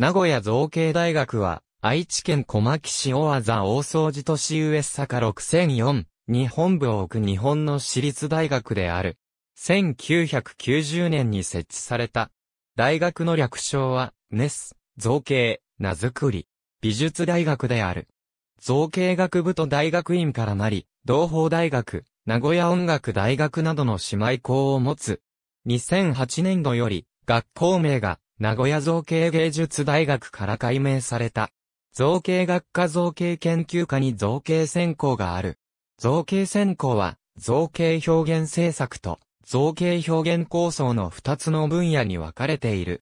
名古屋造形大学は、愛知県小牧市大和大掃除都市上坂6004日本部を置く日本の私立大学である。1990年に設置された。大学の略称は、ネス、造形、名作り、美術大学である。造形学部と大学院からなり、同法大学、名古屋音楽大学などの姉妹校を持つ。2008年度より、学校名が、名古屋造形芸術大学から改名された。造形学科造形研究科に造形専攻がある。造形専攻は、造形表現制作と造形表現構想の二つの分野に分かれている。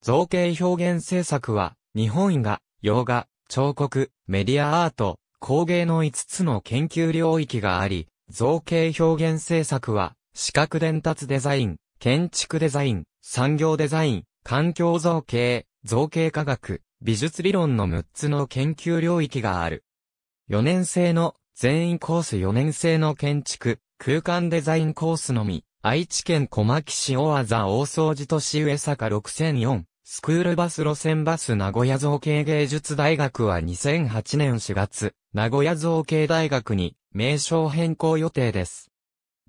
造形表現制作は、日本画、洋画、彫刻、メディアアート、工芸の五つの研究領域があり、造形表現制作は、視覚伝達デザイン、建築デザイン、産業デザイン、環境造形、造形科学、美術理論の6つの研究領域がある。4年生の全員コース4年生の建築、空間デザインコースのみ、愛知県小牧市大和大掃除都市上坂6004、スクールバス路線バス名古屋造形芸術大学は2008年4月、名古屋造形大学に名称変更予定です。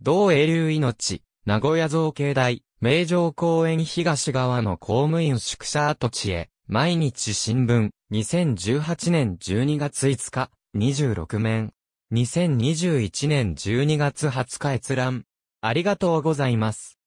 同英流命、名古屋造形大、名城公園東側の公務員宿舎跡地へ、毎日新聞、2018年12月5日、26面。2021年12月20日閲覧。ありがとうございます。